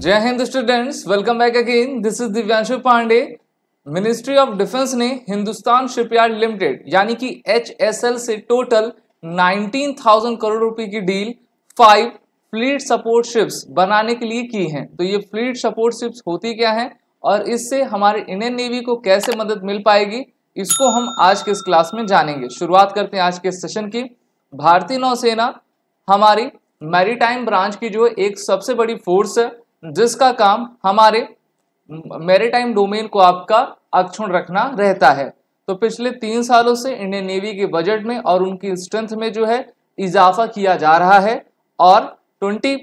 जय हिंद students welcome back again this is Divyanshu Pandey ministry of defence ने हिंदुस्तान शिपयार्ड लिमिटेड यानी कि एल से टोटल 19,000 करोड़ रुपए की deal five fleet support ships बनाने के लिए की है तो ये फ्लीट सपोर्ट शिप्स होती क्या है और इससे हमारे इंडियन नेवी को कैसे मदद मिल पाएगी इसको हम आज के इस क्लास में जानेंगे शुरुआत करते हैं आज के सेशन की भारतीय नौसेना हमारी मैरीटाइम ब्रांच की जो एक सबसे बड़ी फोर्स है जिसका काम हमारे मेरेटाइम डोमेन को आपका अक्षुण रखना रहता है तो पिछले तीन सालों से इंडियन नेवी के बजट में और उनकी स्ट्रेंथ में जो है इजाफा किया जा रहा है और ट्वेंटी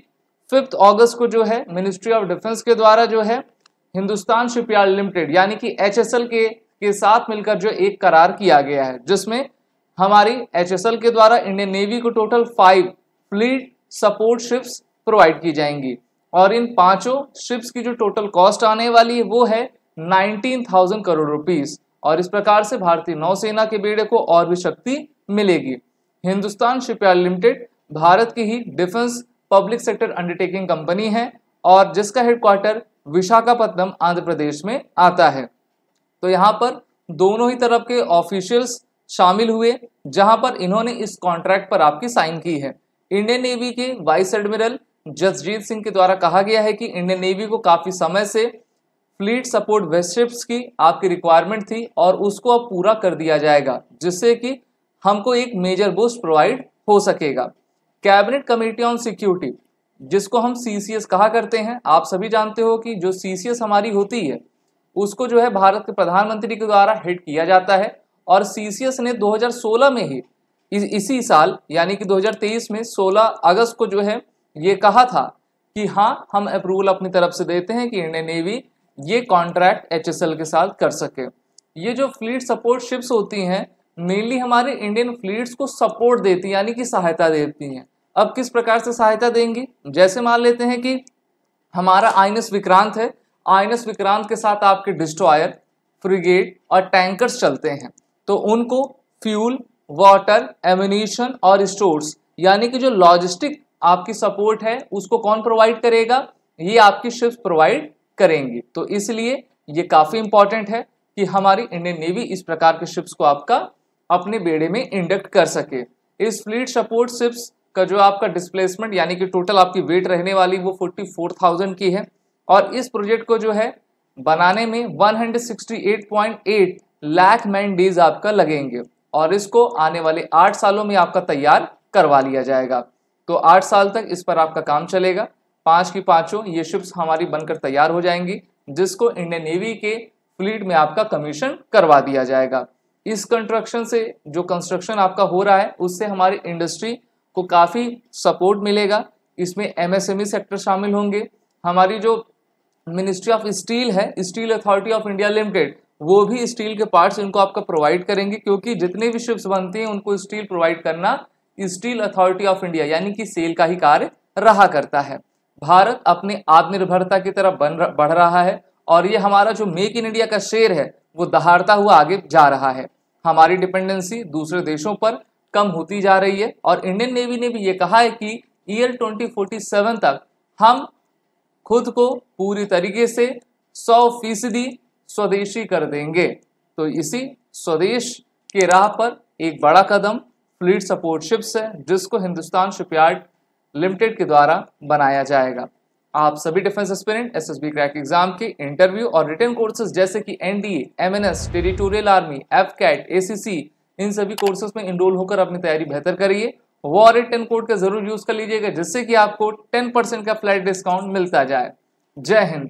फिफ्थ अगस्त को जो है मिनिस्ट्री ऑफ डिफेंस के द्वारा जो है हिंदुस्तान शिपयार्ड लिमिटेड यानी कि एच के के साथ मिलकर जो एक करार किया गया है जिसमें हमारी एच के द्वारा इंडियन नेवी को total five fleet support ships provide की जाएंगी और इन पांचों शिप्स की जो टोटल कॉस्ट आने वाली है वो है 19,000 करोड़ रुपीस और इस प्रकार से भारतीय नौसेना के बेड़े को और भी शक्ति मिलेगी हिंदुस्तान शिपयार्ड लिमिटेड भारत की ही defence public sector undertaking company है और जिसका हेडक्वार्टर विशाखापट्टनम आंध्र प्रदेश में आता है तो यहाँ पर दोनों ही तरफ के ऑफिशियल्स शामिल हुए जहां पर इन्होंने इस कॉन्ट्रैक्ट पर आपकी साइन की है इंडियन नेवी के वाइस एडमिरल जसजीत सिंह के द्वारा कहा गया है कि इंडियन नेवी को काफ़ी समय से फ्लीट सपोर्ट वेस्टशिप्स की आपकी रिक्वायरमेंट थी और उसको अब पूरा कर दिया जाएगा जिससे कि हमको एक मेजर बूस्ट प्रोवाइड हो सकेगा कैबिनेट कमेटी ऑन सिक्योरिटी जिसको हम सी कहा करते हैं आप सभी जानते हो कि जो सी हमारी होती है उसको जो है भारत के प्रधानमंत्री के द्वारा हेड किया जाता है और सी ने 2016 में ही इसी साल यानी कि 2023 में 16 अगस्त को जो है ये कहा था कि हाँ हम अप्रूवल अपनी तरफ से देते हैं कि इंडियन नेवी ये कॉन्ट्रैक्ट एच के साथ कर सके ये जो फ्लीट सपोर्ट शिप्स होती हैं मेनली हमारे इंडियन फ्लीट्स को सपोर्ट देती हैं यानी कि सहायता देती हैं अब किस प्रकार से सहायता देंगी जैसे मान लेते हैं कि हमारा आइनस विक्रांत है आइनस विक्रांत के साथ आपके डिस्ट्रॉयर फ्रिगेट और टैंकर्स चलते हैं तो उनको फ्यूल वाटर एम्यूनिशन और स्टोर्स यानी कि जो लॉजिस्टिक आपकी सपोर्ट है उसको कौन प्रोवाइड करेगा ये आपकी शिप्स प्रोवाइड करेंगी तो इसलिए ये काफ़ी इंपॉर्टेंट है कि हमारी इंडियन नेवी इस प्रकार के शिप्स को आपका अपने बेड़े में इंडक्ट कर सके इस फ्लीट सपोर्ट शिप्स का जो आपका डिस्प्लेसमेंट यानी कि टोटल आपकी वेट रहने वाली वो 44,000 की है और इस प्रोजेक्ट को जो है बनाने में 168.8 लाख मैन डेज आपका लगेंगे और इसको आने वाले आठ सालों में आपका तैयार करवा लिया जाएगा तो आठ साल तक इस पर आपका काम चलेगा पाँच की पाँचों ये शिप्स हमारी बनकर तैयार हो जाएंगी जिसको इंडियन नेवी के फ्लीट में आपका कमीशन करवा दिया जाएगा इस कंस्ट्रक्शन से जो कंस्ट्रक्शन आपका हो रहा है उससे हमारी इंडस्ट्री को काफ़ी सपोर्ट मिलेगा इसमें एमएसएमई सेक्टर e शामिल होंगे हमारी जो मिनिस्ट्री ऑफ स्टील है steel authority of India limited वो भी स्टील के पार्ट्स इनको आपका प्रोवाइड करेंगे क्योंकि जितने भी शिप्स बनती हैं उनको स्टील प्रोवाइड करना स्टील अथॉरिटी ऑफ इंडिया यानी कि सेल का ही कार्य रहा करता है भारत अपने आत्मनिर्भरता की तरफ बन बढ़ रहा है और ये हमारा जो मेक इन इंडिया का शेयर है वो दहाड़ता हुआ आगे जा रहा है हमारी डिपेंडेंसी दूसरे देशों पर कम होती जा रही है और इंडियन नेवी ने भी ये कहा है कि ईयर 2047 तक हम खुद को पूरी तरीके से 100 फीसदी स्वदेशी कर देंगे तो इसी स्वदेश के राह पर एक बड़ा कदम फ्लीट सपोर्ट शिप्स है जिसको हिंदुस्तान शिपयार्ड लिमिटेड के द्वारा बनाया जाएगा आप सभी defence aspirant B crack exam के इंटरव्यू और रिटर्न कोर्सेज जैसे कि N S territorial army AFCAT C इन सभी कोर्सेज में इनरोल होकर अपनी तैयारी बेहतर करिए वो एट टेन कोड का जरूर यूज कर लीजिएगा जिससे कि आपको टेन परसेंट का फ्लैट डिस्काउंट मिलता जाए जय हिंद